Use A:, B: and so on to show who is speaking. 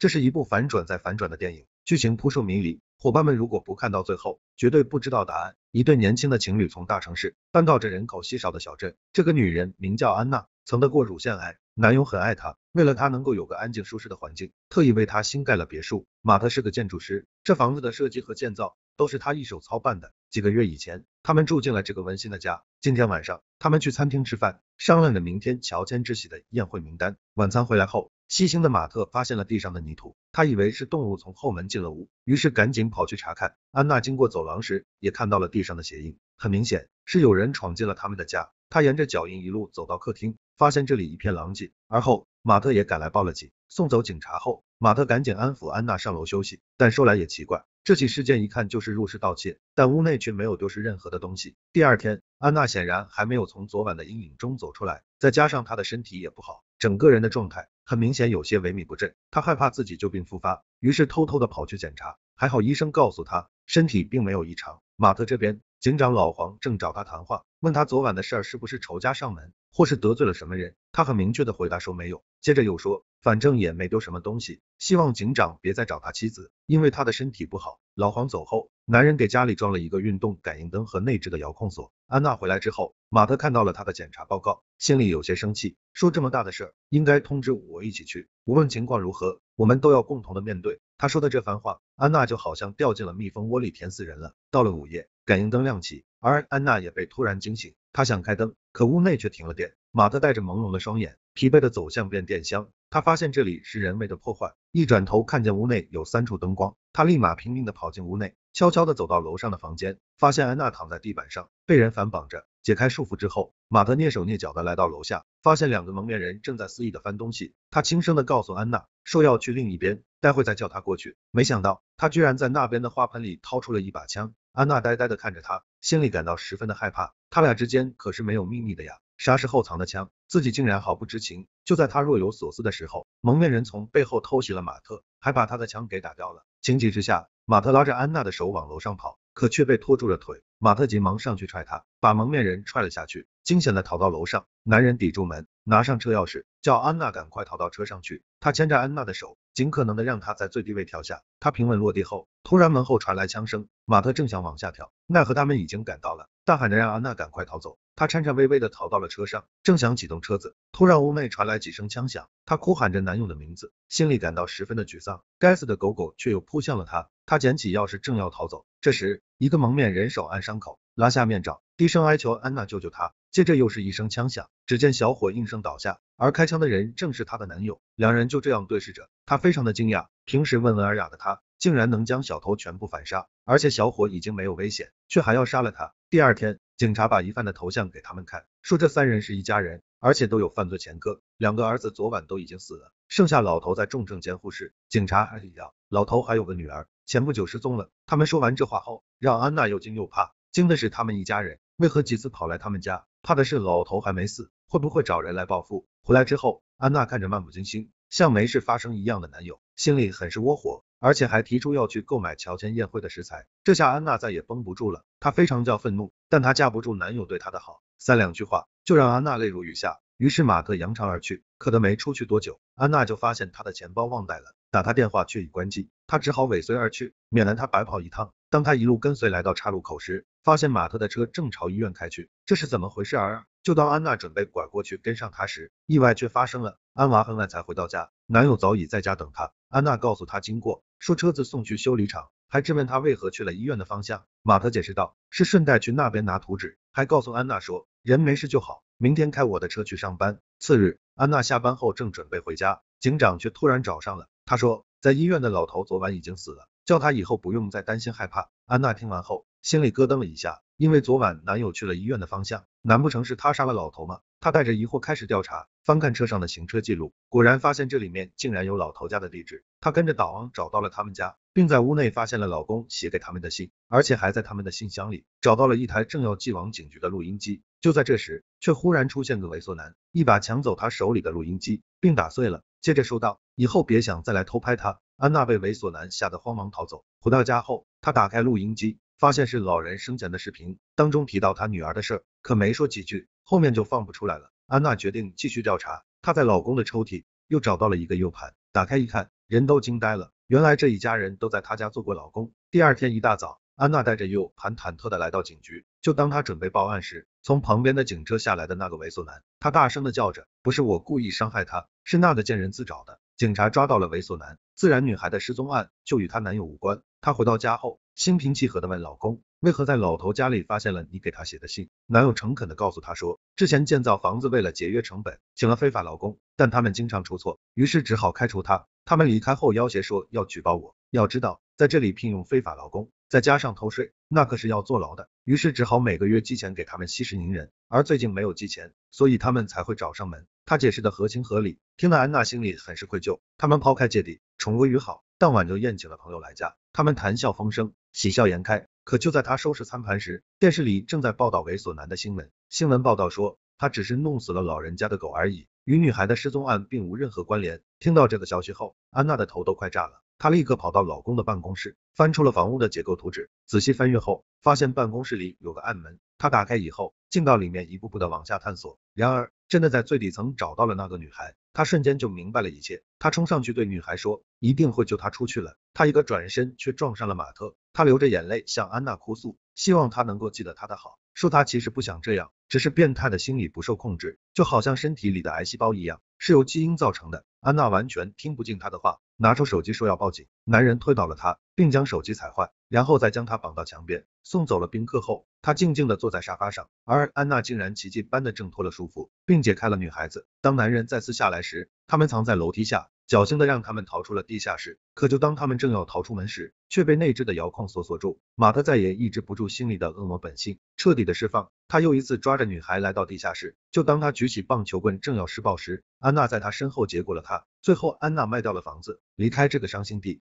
A: 这是一部反转再反转的电影，剧情扑朔迷离。伙伴们如果不看到最后，绝对不知道答案。一对年轻的情侣从大城市搬到这人口稀少的小镇。这个女人名叫安娜，曾得过乳腺癌，男友很爱她，为了她能够有个安静舒适的环境，特意为她新盖了别墅。马特是个建筑师，这房子的设计和建造都是他一手操办的。几个月以前，他们住进了这个温馨的家。今天晚上，他们去餐厅吃饭，商量着明天乔迁之喜的宴会名单。晚餐回来后，细心的马特发现了地上的泥土，他以为是动物从后门进了屋，于是赶紧跑去查看。安娜经过走廊时，也看到了地上的鞋印，很明显是有人闯进了他们的家。他沿着脚印一路走到客厅，发现这里一片狼藉。而后，马特也赶来报了警。送走警察后，马特赶紧安抚安娜上楼休息。但说来也奇怪。这起事件一看就是入室盗窃，但屋内却没有丢失任何的东西。第二天，安娜显然还没有从昨晚的阴影中走出来，再加上她的身体也不好，整个人的状态很明显有些萎靡不振。她害怕自己旧病复发，于是偷偷的跑去检查，还好医生告诉她身体并没有异常。马特这边，警长老黄正找他谈话，问他昨晚的事儿是不是仇家上门。或是得罪了什么人，他很明确的回答说没有，接着又说，反正也没丢什么东西，希望警长别再找他妻子，因为他的身体不好。老黄走后，男人给家里装了一个运动感应灯和内置的遥控锁。安娜回来之后，马特看到了他的检查报告，心里有些生气，说这么大的事儿，应该通知我一起去，无论情况如何，我们都要共同的面对。他说的这番话，安娜就好像掉进了蜜蜂窝里甜死人了。到了午夜。感应灯亮起，而安娜也被突然惊醒。她想开灯，可屋内却停了电。马特带着朦胧的双眼，疲惫的走向变电箱。他发现这里是人为的破坏，一转头看见屋内有三处灯光，他立马拼命的跑进屋内，悄悄的走到楼上的房间，发现安娜躺在地板上，被人反绑着。解开束缚之后，马特蹑手蹑脚的来到楼下，发现两个蒙面人正在肆意的翻东西。他轻声的告诉安娜，说要去另一边，待会再叫他过去。没想到他居然在那边的花盆里掏出了一把枪。安娜呆呆的看着他，心里感到十分的害怕。他俩之间可是没有秘密的呀，啥时候藏的枪，自己竟然毫不知情。就在他若有所思的时候，蒙面人从背后偷袭了马特，还把他的枪给打掉了。情急之下，马特拉着安娜的手往楼上跑，可却被拖住了腿。马特急忙上去踹他，把蒙面人踹了下去。惊险的逃到楼上，男人抵住门，拿上车钥匙，叫安娜赶快逃到车上去。他牵着安娜的手，尽可能的让她在最低位跳下。他平稳落地后，突然门后传来枪声，马特正想往下跳，奈何他们已经赶到了，大喊着让安娜赶快逃走。他颤颤巍巍的逃到了车上，正想启动车子，突然屋内传来几声枪响，他哭喊着男友的名字，心里感到十分的沮丧。该死的狗狗却又扑向了他，他捡起钥匙正要逃走，这时一个蒙面人手按伤口，拉下面罩。低声哀求安娜救救他，接着又是一声枪响，只见小伙应声倒下，而开枪的人正是他的男友。两人就这样对视着，他非常的惊讶，平时温文尔雅的他竟然能将小偷全部反杀，而且小伙已经没有危险，却还要杀了他。第二天，警察把疑犯的头像给他们看，说这三人是一家人，而且都有犯罪前科，两个儿子昨晚都已经死了，剩下老头在重症监护室。警察还提到老头还有个女儿，前不久失踪了。他们说完这话后，让安娜又惊又怕，惊的是他们一家人。为何几次跑来他们家？怕的是老头还没死，会不会找人来报复？回来之后，安娜看着漫不经心，像没事发生一样的男友，心里很是窝火，而且还提出要去购买乔迁宴会的食材。这下安娜再也绷不住了，她非常叫愤怒，但她架不住男友对她的好，三两句话就让安娜泪如雨下。于是马克扬长而去。可他没出去多久，安娜就发现他的钱包忘带了，打他电话却已关机，他只好尾随而去，免得他白跑一趟。当他一路跟随来到岔路口时，发现马特的车正朝医院开去，这是怎么回事？儿？就当安娜准备拐过去跟上他时，意外却发生了。安娃很晚才回到家，男友早已在家等她。安娜告诉他经过，说车子送去修理厂，还质问他为何去了医院的方向。马特解释道，是顺带去那边拿图纸，还告诉安娜说人没事就好，明天开我的车去上班。次日，安娜下班后正准备回家，警长却突然找上了。他说，在医院的老头昨晚已经死了，叫他以后不用再担心害怕。安娜听完后。心里咯噔了一下，因为昨晚男友去了医院的方向，难不成是他杀了老头吗？他带着疑惑开始调查，翻看车上的行车记录，果然发现这里面竟然有老头家的地址。他跟着导航找到了他们家，并在屋内发现了老公写给他们的信，而且还在他们的信箱里找到了一台正要寄往警局的录音机。就在这时，却忽然出现个猥琐男，一把抢走他手里的录音机，并打碎了，接着说道：“以后别想再来偷拍他。”安娜被猥琐男吓得慌忙逃走。回到家后，她打开录音机。发现是老人生前的视频，当中提到他女儿的事儿，可没说几句，后面就放不出来了。安娜决定继续调查，她在老公的抽屉又找到了一个 U 盘，打开一看，人都惊呆了。原来这一家人都在她家做过老公。第二天一大早，安娜带着 U 盘忐忑的来到警局，就当她准备报案时，从旁边的警车下来的那个猥琐男，他大声的叫着：“不是我故意伤害她，是那个贱人自找的。”警察抓到了猥琐男，自然女孩的失踪案就与她男友无关。她回到家后，心平气和的问老公，为何在老头家里发现了你给他写的信？男友诚恳的告诉她说，之前建造房子为了节约成本，请了非法劳工，但他们经常出错，于是只好开除他。他们离开后要挟说要举报我，要知道在这里聘用非法劳工，再加上偷税，那可是要坐牢的。于是只好每个月寄钱给他们息事宁人，而最近没有寄钱，所以他们才会找上门。他解释的合情合理，听得安娜心里很是愧疚。他们抛开芥蒂，重归于好，当晚就宴请了朋友来家。他们谈笑风生，喜笑颜开。可就在他收拾餐盘时，电视里正在报道猥琐男的新闻。新闻报道说，他只是弄死了老人家的狗而已，与女孩的失踪案并无任何关联。听到这个消息后，安娜的头都快炸了。她立刻跑到老公的办公室，翻出了房屋的结构图纸，仔细翻阅后，发现办公室里有个暗门。她打开以后，进到里面，一步步的往下探索。然而，真的在最底层找到了那个女孩。他瞬间就明白了一切，他冲上去对女孩说一定会救她出去了。他一个转身却撞上了马特，他流着眼泪向安娜哭诉，希望她能够记得他的好，说他其实不想这样，只是变态的心理不受控制，就好像身体里的癌细胞一样，是由基因造成的。安娜完全听不进他的话，拿出手机说要报警，男人推倒了他，并将手机踩坏。然后再将他绑到墙边，送走了宾客后，他静静地坐在沙发上，而安娜竟然奇迹般的挣脱了束缚，并解开了女孩子。当男人再次下来时，他们藏在楼梯下，侥幸的让他们逃出了地下室。可就当他们正要逃出门时，却被内置的遥控锁锁住。马特再也抑制不住心里的恶魔本性，彻底的释放，他又一次抓着女孩来到地下室。就当他举起棒球棍正要施暴时，安娜在他身后结果了他。最后，安娜卖掉了房子，离开这个伤心地。